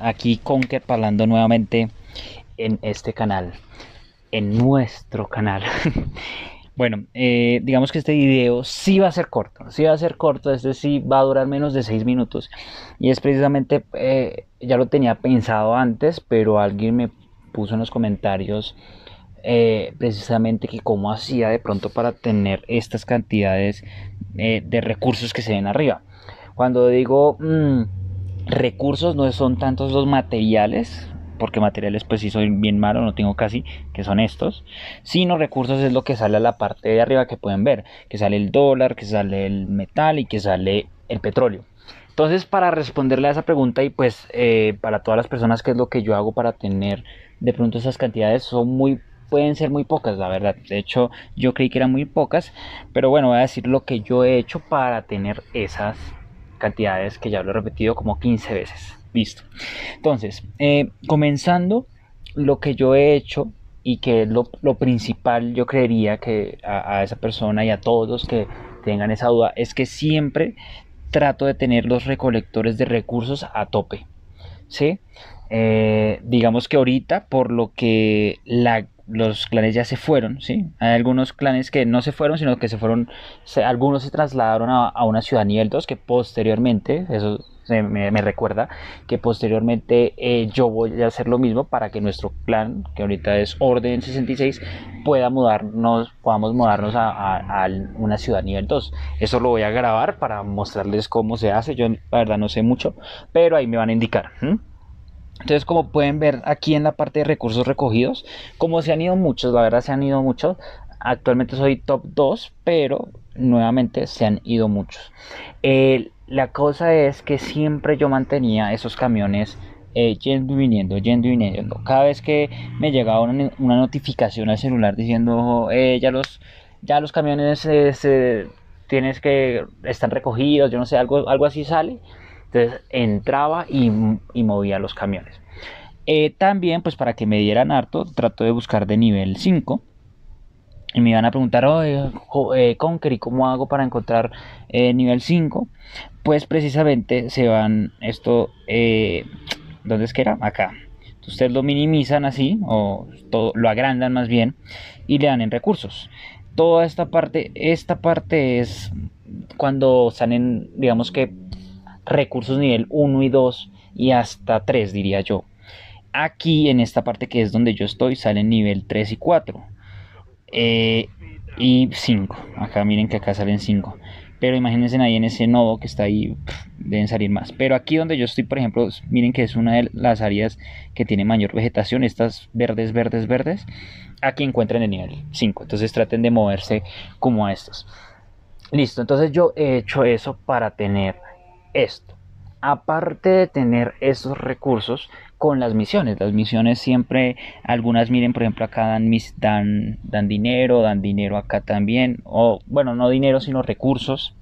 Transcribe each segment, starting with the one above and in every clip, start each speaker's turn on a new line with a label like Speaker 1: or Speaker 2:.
Speaker 1: aquí con que hablando nuevamente en este canal, en nuestro canal. bueno, eh, digamos que este video sí va a ser corto, sí va a ser corto, este sí va a durar menos de 6 minutos. Y es precisamente, eh, ya lo tenía pensado antes, pero alguien me puso en los comentarios eh, precisamente que cómo hacía de pronto para tener estas cantidades de recursos que se ven arriba. Cuando digo... Mm, recursos no son tantos los materiales, porque materiales pues sí soy bien malo, no tengo casi, que son estos, sino recursos es lo que sale a la parte de arriba que pueden ver, que sale el dólar, que sale el metal y que sale el petróleo. Entonces, para responderle a esa pregunta y pues eh, para todas las personas, ¿qué es lo que yo hago para tener de pronto esas cantidades? Son muy pueden ser muy pocas, la verdad. De hecho, yo creí que eran muy pocas, pero bueno, voy a decir lo que yo he hecho para tener esas cantidades que ya lo he repetido como 15 veces. Listo. Entonces, eh, comenzando, lo que yo he hecho y que es lo, lo principal, yo creería que a, esa persona y a todos los que tengan esa duda, es que siempre trato de tener los recolectores de recursos a tope. ¿sí? Eh, digamos que ahorita, por lo que la los clanes ya se fueron, ¿sí? Hay algunos clanes que no se fueron, sino que se fueron, algunos se trasladaron a, una ciudad nivel 2 que posteriormente, eso me, recuerda, que posteriormente eh, yo voy a hacer lo mismo para que nuestro clan, que ahorita es Orden 66, pueda mudarnos, podamos mudarnos a, una ciudad nivel 2. Eso lo voy a grabar para mostrarles cómo se hace, yo la verdad no sé mucho, pero ahí me van a indicar. Entonces, como pueden ver aquí en la parte de recursos recogidos, como se han ido muchos, la verdad se han ido muchos, actualmente soy top 2, pero nuevamente se han ido muchos. la cosa es que siempre yo mantenía esos camiones eh, yendo y viniendo, yendo y viniendo. Cada vez que me llegaba una, notificación al celular diciendo, eh, ya, los, ya los camiones eh, tienes que, están recogidos, yo no sé, algo, algo así sale entraba y, movía los camiones. Eh, también, pues para que me dieran harto, trato de buscar de nivel 5. Y me iban a preguntar, oh, y ¿cómo hago para encontrar eh, nivel 5? Pues precisamente se van esto, ¿dónde es que era? Acá. Ustedes lo minimizan así, o lo agrandan más bien, y le dan en recursos. Toda esta parte, esta parte es cuando salen digamos que recursos nivel 1 y 2 y hasta 3 diría yo. Aquí en esta parte que es donde yo estoy salen nivel 3 y 4. Eh, y 5. Acá miren que acá salen 5. Pero imagínense ahí en ese nodo que está ahí, deben salir más. Pero aquí donde yo estoy, por ejemplo, miren que es una de las áreas que tiene mayor vegetación, estas verdes, verdes, verdes. Aquí encuentran el nivel 5. Entonces traten de moverse como a estos. Listo, entonces yo he hecho eso para tener esto. Aparte de tener esos recursos con las misiones, las misiones siempre, algunas miren, por ejemplo, acá dan, dan, dan dinero, dan dinero acá también, o bueno, no dinero, sino recursos.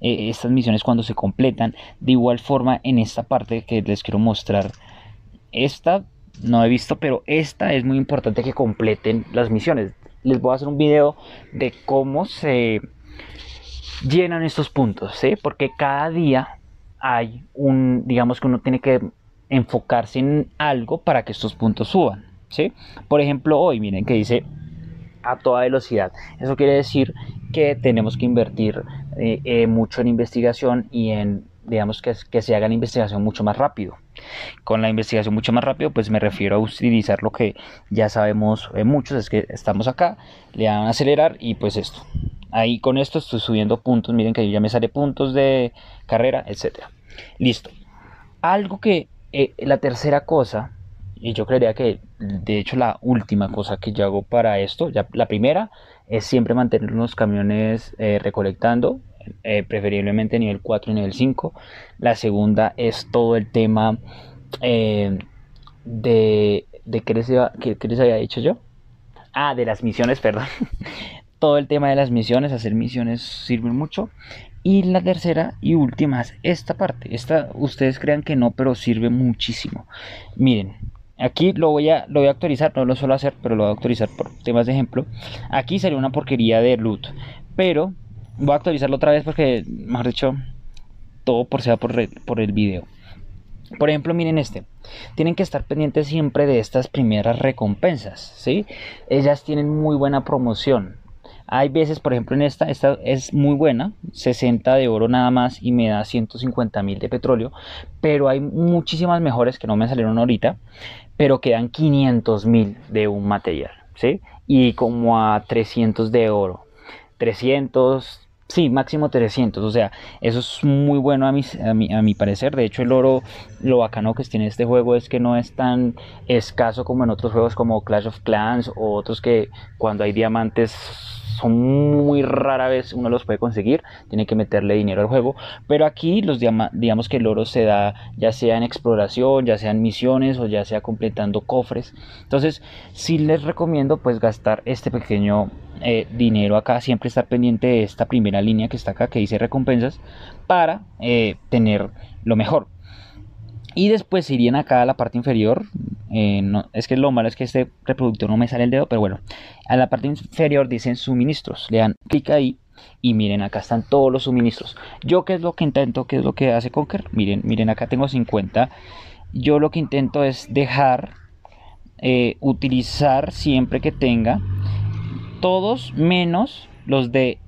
Speaker 1: Eh, estas misiones cuando se completan, de igual forma en esta parte que les quiero mostrar, esta no he visto, pero esta es muy importante que completen las misiones. Les voy a hacer un video de cómo se llenan estos puntos, ¿sí? Porque cada día hay un, digamos que uno tiene que enfocarse en algo para que estos puntos suban, ¿sí? Por ejemplo, hoy miren que dice a toda velocidad. Eso quiere decir que tenemos que invertir eh, eh, mucho en investigación y en, digamos, que, que se haga la investigación mucho más rápido. Con la investigación mucho más rápido, pues me refiero a utilizar lo que ya sabemos eh, muchos, es que estamos acá, le dan a acelerar y pues esto. Ahí con esto estoy subiendo puntos. Miren que yo ya me sale puntos de carrera, etcétera. Listo. Algo que eh, la tercera cosa, y yo creería que de hecho la última cosa que yo hago para esto, ya la primera es siempre mantener unos camiones eh, recolectando, eh, preferiblemente nivel 4 y nivel 5. La segunda es todo el tema de, de qué les había dicho yo. Ah, de las misiones, perdón todo el tema de las misiones, hacer misiones sirve mucho. Y la tercera y última esta parte. Esta ustedes crean que no, pero sirve muchísimo. Miren, aquí lo voy a lo voy a actualizar, no lo suelo hacer, pero lo voy a actualizar por temas de ejemplo. Aquí salió una porquería de loot, pero voy a actualizarlo otra vez porque mejor dicho todo por sea por, por el video. Por ejemplo, miren este. Tienen que estar pendientes siempre de estas primeras recompensas, ¿sí? Ellas tienen muy buena promoción hay veces, por ejemplo, en esta, esta es muy buena, 60 de oro nada más y me da 150 mil de petróleo, pero hay muchísimas mejores que no me salieron ahorita, pero quedan 500 mil de un material, ¿sí? Y como a 300 de oro, 300, Sí, máximo 300. O sea, eso es muy bueno a, a, mi, a mi parecer. De hecho, el oro, lo bacano que tiene este juego es que no es tan escaso como en otros juegos como Clash of Clans o otros que cuando hay diamantes son muy rara vez uno los puede conseguir, tiene que meterle dinero al juego, pero aquí los digamos que el oro se da ya sea en exploración, ya sea en misiones o ya sea completando cofres. Entonces, sí les recomiendo pues gastar este pequeño eh, dinero acá, siempre estar pendiente de esta primera línea que está acá que dice recompensas para eh, tener lo mejor. Y después irían acá a la parte inferior. Eh, es que lo malo es que este reproductor no me sale el dedo, pero bueno. A la parte inferior dicen suministros. Le dan clic ahí y miren, acá están todos los suministros. Yo qué es lo que intento, qué es lo que hace Conquer. Miren, miren, acá tengo 50. Yo lo que intento es dejar, eh, utilizar siempre que tenga todos menos los de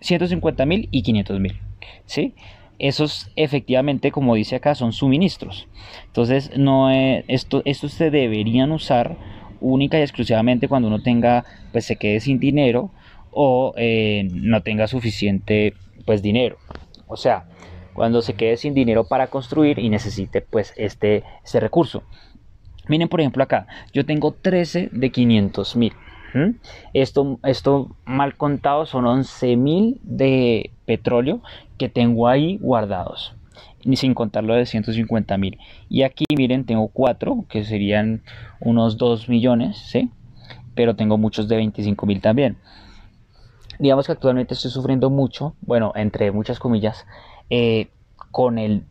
Speaker 1: 150 mil y 500 mil. ¿Sí? esos efectivamente, como dice acá, son suministros. Entonces, no, eh, esto, estos se deberían usar única y exclusivamente cuando uno tenga, pues se quede sin dinero o eh, no tenga suficiente, pues dinero. O sea, cuando se quede sin dinero para construir y necesite, pues, este, este recurso. Miren, por ejemplo, acá, yo tengo 13 de 500 mil esto, esto mal contado son 11.000 de petróleo que tengo ahí guardados. Ni sin contar lo de 150.000. Y aquí miren, tengo 4, que serían unos 2 millones, Pero tengo muchos de 25.000 también. Digamos que actualmente estoy sufriendo mucho, bueno, entre muchas comillas, eh, con el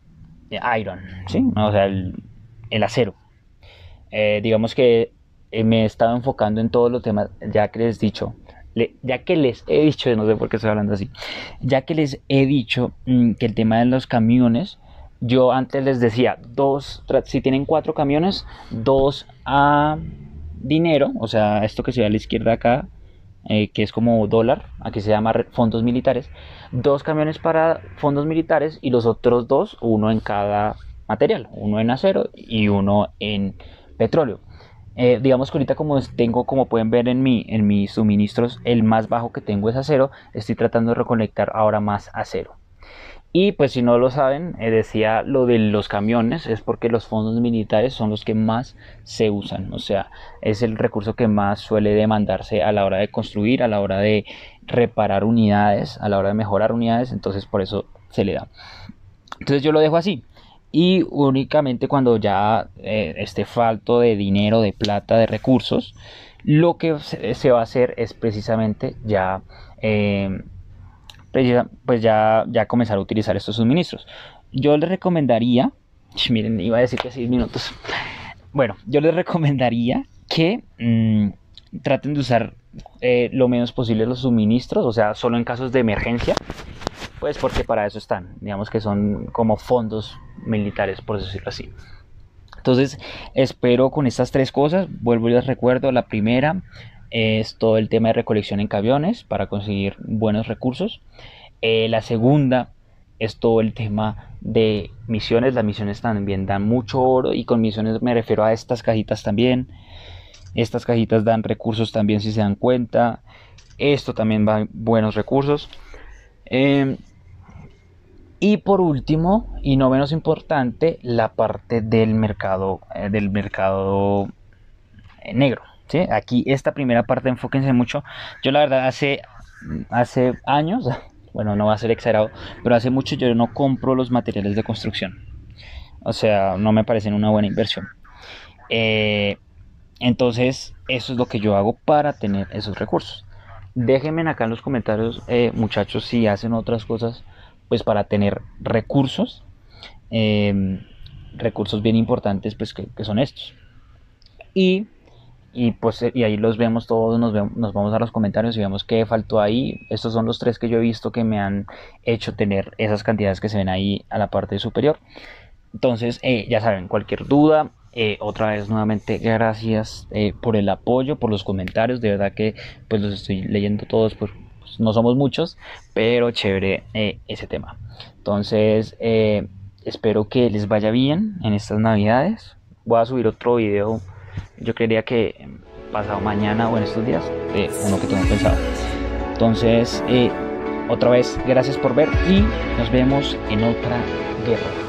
Speaker 1: iron, ¿sí? O sea, el, acero. Eh, digamos que eh, me he estado enfocando en todos los temas, ya que les he dicho, ya que les he dicho, no sé por qué estoy hablando así, ya que les he dicho mm, que el tema de los camiones, yo antes les decía, dos, si tienen cuatro camiones, dos a dinero, o sea, esto que se ve a la izquierda acá, eh, que es como dólar, aquí se llama fondos militares, dos camiones para fondos militares y los otros dos, uno en cada material, uno en acero y uno en petróleo. Eh, digamos que ahorita como tengo, como pueden ver en, en mis suministros, el más bajo que tengo es acero. Estoy tratando de reconectar ahora más acero. Y pues si no lo saben, eh, decía lo de los camiones, es porque los fondos militares son los que más se usan, o sea, es el recurso que más suele demandarse a la hora de construir, a la hora de reparar unidades, a la hora de mejorar unidades, entonces por eso se le da. Entonces yo lo dejo así y únicamente cuando ya eh, esté falto de dinero, de plata, de recursos, lo que se va a hacer es precisamente ya, eh, pues ya, ya comenzar a utilizar estos suministros. Yo les recomendaría, miren, iba a decir que seis minutos, bueno, yo les recomendaría que mm, traten de usar eh, lo menos posible los suministros, o sea, solo en casos de emergencia, pues porque para eso están, digamos que son como fondos militares, por decirlo así. Entonces, espero con estas tres cosas, vuelvo y les recuerdo, la primera es todo el tema de recolección en camiones para conseguir buenos recursos. Eh, la segunda es todo el tema de misiones, las misiones también dan mucho oro y con misiones me refiero a estas cajitas también. Estas cajitas dan recursos también si se dan cuenta. Esto también va buenos recursos. Em, y por último, y no menos importante, la parte del mercado, eh, del mercado eh, negro. ¿sí? Aquí esta primera parte, enfóquense mucho. Yo la verdad hace, hace años, bueno, no va a ser exagerado, pero hace mucho yo no compro los materiales de construcción. O sea, no me parecen una buena inversión. Eh, entonces, eso es lo que yo hago para tener esos recursos. Déjenme acá en los comentarios, eh, muchachos, si hacen otras cosas, pues para tener recursos, em, recursos bien importantes, pues que, son estos. Y, pues, eh, y ahí los vemos todos, nos, nos vamos a los comentarios y vemos qué faltó ahí. Estos son los tres que yo he visto que me han hecho tener esas cantidades que se ven ahí a la parte superior. Entonces, eh, ya saben, cualquier duda, eh, otra vez nuevamente gracias eh, por el apoyo, por los comentarios, de verdad que pues los estoy leyendo todos, pues, pues, no somos muchos, pero chévere eh, ese tema. Entonces, espero que les vaya bien en estas navidades. Voy a subir otro video, yo creería que pasado mañana o en estos días, de uno que tengo pensado. Entonces, otra vez, gracias por ver y nos vemos en otra guerra.